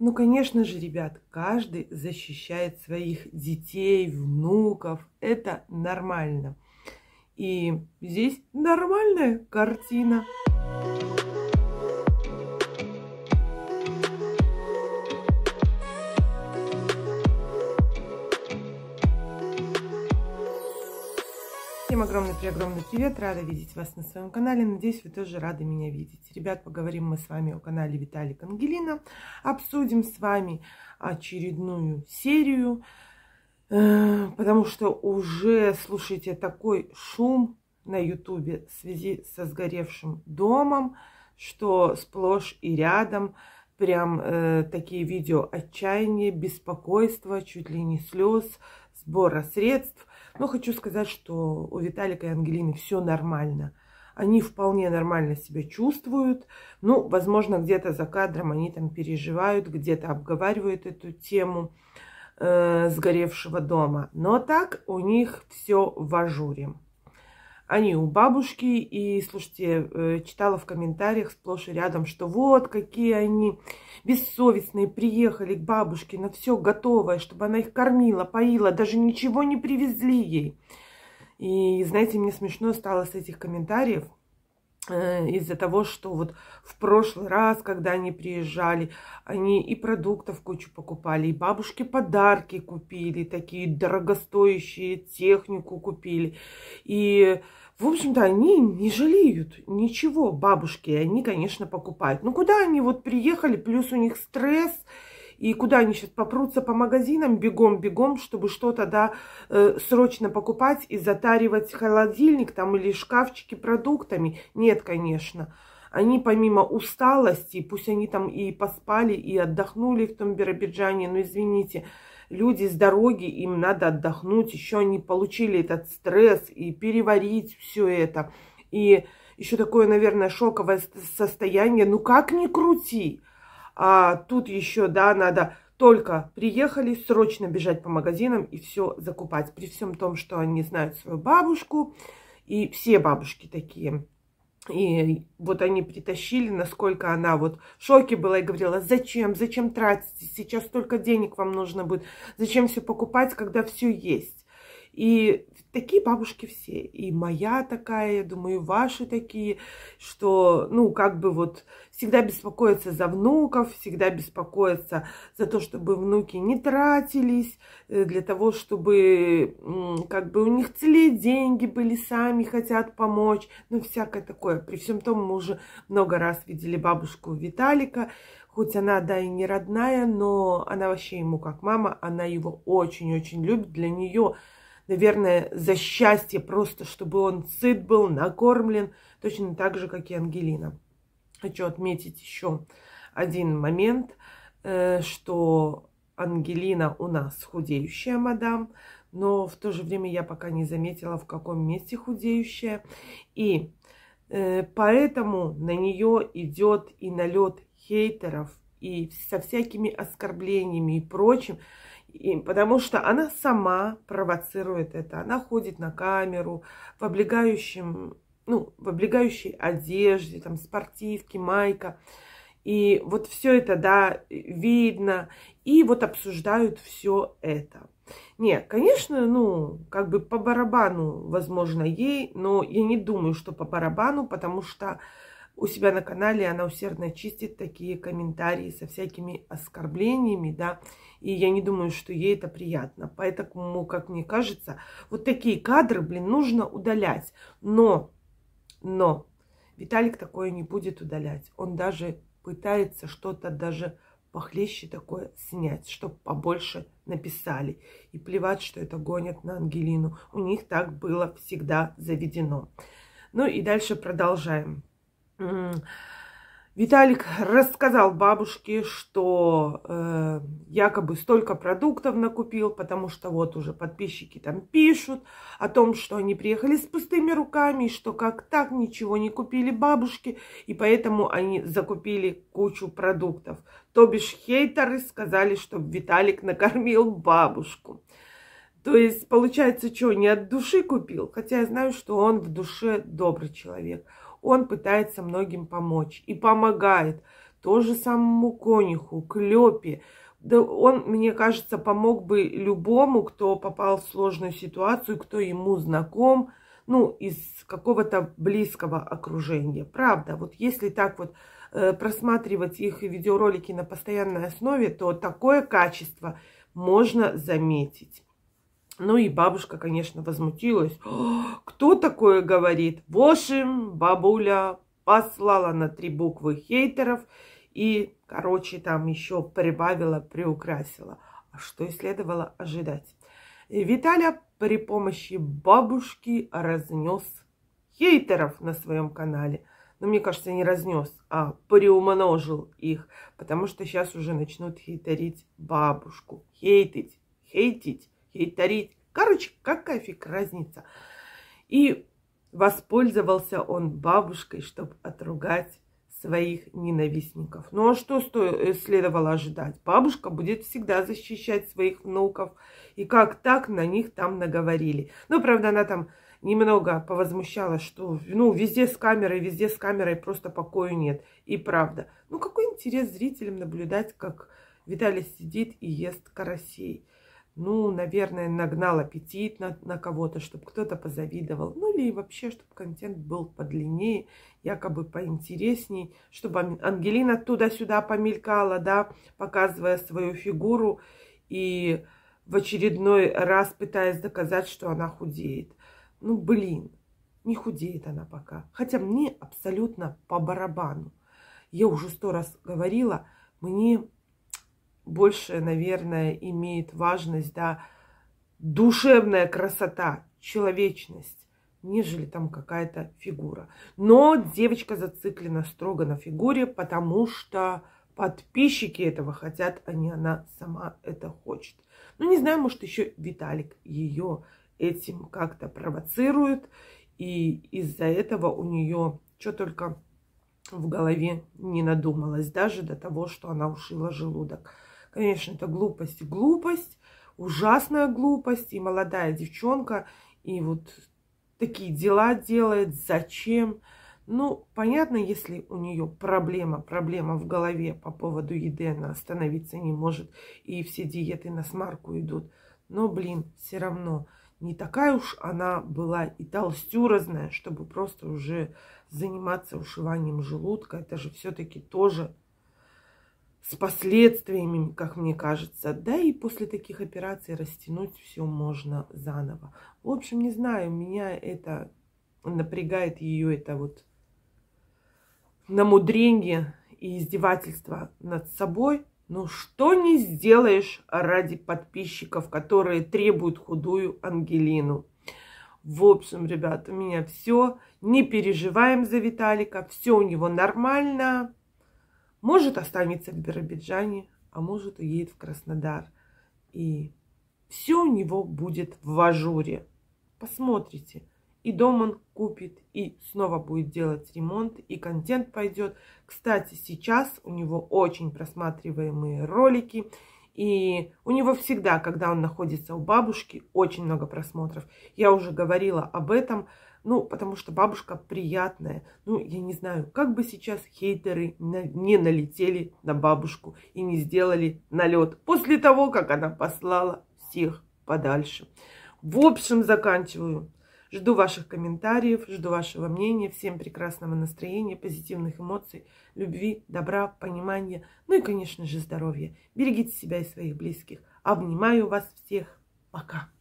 Ну, конечно же, ребят, каждый защищает своих детей, внуков. Это нормально. И здесь нормальная картина. Всем огромный-преогромный привет! Рада видеть вас на своем канале. Надеюсь, вы тоже рады меня видеть. Ребят, поговорим мы с вами о канале Виталик Ангелина. Обсудим с вами очередную серию, э, потому что уже, слушайте, такой шум на ютубе в связи со сгоревшим домом, что сплошь и рядом прям э, такие видео отчаяния, беспокойства, чуть ли не слез, сбора средств – но хочу сказать, что у Виталика и Ангелины все нормально. Они вполне нормально себя чувствуют. Ну, возможно, где-то за кадром они там переживают, где-то обговаривают эту тему э, сгоревшего дома. Но так у них все в ажуре они а у бабушки. И, слушайте, э, читала в комментариях сплошь и рядом, что вот какие они бессовестные приехали к бабушке на все готовое, чтобы она их кормила, поила, даже ничего не привезли ей. И, знаете, мне смешно стало с этих комментариев. Э, из-за того, что вот в прошлый раз, когда они приезжали, они и продуктов кучу покупали, и бабушке подарки купили, такие дорогостоящие, технику купили. И, в общем-то, они не жалеют ничего бабушки, они, конечно, покупают. Но ну, куда они вот приехали, плюс у них стресс – и куда они сейчас попрутся по магазинам бегом-бегом, чтобы что-то, да, э, срочно покупать и затаривать холодильник там или шкафчики продуктами? Нет, конечно. Они помимо усталости, пусть они там и поспали, и отдохнули в том Биробиджане, но извините, люди с дороги, им надо отдохнуть, еще они получили этот стресс и переварить все это. И еще такое, наверное, шоковое состояние. Ну как ни крути, а тут еще, да, надо только приехали, срочно бежать по магазинам и все закупать. При всем том, что они знают свою бабушку, и все бабушки такие. И вот они притащили, насколько она вот в шоке была и говорила, зачем, зачем тратить, сейчас столько денег вам нужно будет, зачем все покупать, когда все есть. И такие бабушки все. И моя такая, я думаю, и ваши такие, что, ну, как бы вот всегда беспокоятся за внуков, всегда беспокоятся за то, чтобы внуки не тратились, э, для того, чтобы как бы у них цели деньги были, сами хотят помочь, ну, всякое такое. При всем том мы уже много раз видели бабушку Виталика, хоть она, да, и не родная, но она вообще ему как мама, она его очень-очень любит, для нее наверное, за счастье просто, чтобы он сыт был, накормлен, точно так же, как и Ангелина. Хочу отметить еще один момент, э, что Ангелина у нас худеющая мадам, но в то же время я пока не заметила, в каком месте худеющая. И э, поэтому на нее идет и налет хейтеров, и со всякими оскорблениями и прочим. И, потому что она сама провоцирует это. Она ходит на камеру в облегающем, ну, в облегающей одежде, там, спортивке, майка. И вот все это, да, видно. И вот обсуждают все это. Не, конечно, ну, как бы по барабану, возможно, ей, но я не думаю, что по барабану, потому что у себя на канале она усердно чистит такие комментарии со всякими оскорблениями, да, и я не думаю, что ей это приятно. Поэтому, как мне кажется, вот такие кадры, блин, нужно удалять. Но, но Виталик такое не будет удалять. Он даже пытается что-то даже похлеще такое снять, чтобы побольше написали. И плевать, что это гонят на Ангелину. У них так было всегда заведено. Ну и дальше продолжаем. Виталик рассказал бабушке, что э, якобы столько продуктов накупил, потому что вот уже подписчики там пишут о том, что они приехали с пустыми руками, что как так ничего не купили бабушки, и поэтому они закупили кучу продуктов. То бишь хейтеры сказали, что Виталик накормил бабушку. То есть, получается, что, не от души купил? Хотя я знаю, что он в душе добрый человек он пытается многим помочь и помогает. Тоже самому конюху, клепе. Да он, мне кажется, помог бы любому, кто попал в сложную ситуацию, кто ему знаком, ну, из какого-то близкого окружения. Правда, вот если так вот э, просматривать их видеоролики на постоянной основе, то такое качество можно заметить. Ну и бабушка, конечно, возмутилась. Кто такое говорит? В бабуля послала на три буквы хейтеров и, короче, там еще прибавила, приукрасила. А Что и следовало ожидать. И Виталя при помощи бабушки разнес хейтеров на своем канале. Но ну, мне кажется, не разнес, а приумножил их, потому что сейчас уже начнут хейтерить бабушку. Хейтить, хейтить ей дарить. Короче, какая фиг разница. И воспользовался он бабушкой, чтобы отругать своих ненавистников. Ну а что сто... Э, следовало ожидать? Бабушка будет всегда защищать своих внуков. И как так на них там наговорили. Ну, правда, она там немного повозмущалась, что ну, везде с камерой, везде с камерой, просто покоя нет. И правда. Ну, какой интерес зрителям наблюдать, как Виталий сидит и ест карасей ну, наверное, нагнал аппетит на, на кого-то, чтобы кто-то позавидовал. Ну, или вообще, чтобы контент был подлиннее, якобы поинтересней, чтобы Ангелина туда-сюда помелькала, да, показывая свою фигуру и в очередной раз пытаясь доказать, что она худеет. Ну, блин, не худеет она пока. Хотя мне абсолютно по барабану. Я уже сто раз говорила, мне больше, наверное, имеет важность, да, душевная красота, человечность, нежели там какая-то фигура. Но девочка зациклена строго на фигуре, потому что подписчики этого хотят, а не она сама это хочет. Ну, не знаю, может, еще Виталик ее этим как-то провоцирует, и из-за этого у нее что только в голове не надумалось, даже до того, что она ушила желудок. Конечно, это глупость. Глупость, ужасная глупость. И молодая девчонка, и вот такие дела делает. Зачем? Ну, понятно, если у нее проблема, проблема в голове по поводу еды, она остановиться не может, и все диеты на смарку идут. Но, блин, все равно не такая уж она была и толстюрозная, чтобы просто уже заниматься ушиванием желудка. Это же все-таки тоже с последствиями, как мне кажется. Да и после таких операций растянуть все можно заново. В общем, не знаю, меня это напрягает ее это вот намудрение и издевательство над собой. Ну что не сделаешь ради подписчиков, которые требуют худую Ангелину. В общем, ребят, у меня все. Не переживаем за Виталика. Все у него нормально. Может, останется в Биробиджане, а может, уедет в Краснодар. И все у него будет в ажуре. Посмотрите. И дом он купит, и снова будет делать ремонт, и контент пойдет. Кстати, сейчас у него очень просматриваемые ролики. И у него всегда, когда он находится у бабушки, очень много просмотров. Я уже говорила об этом ну, потому что бабушка приятная. Ну, я не знаю, как бы сейчас хейтеры не налетели на бабушку и не сделали налет после того, как она послала всех подальше. В общем, заканчиваю. Жду ваших комментариев, жду вашего мнения. Всем прекрасного настроения, позитивных эмоций, любви, добра, понимания. Ну и, конечно же, здоровья. Берегите себя и своих близких. Обнимаю вас всех. Пока.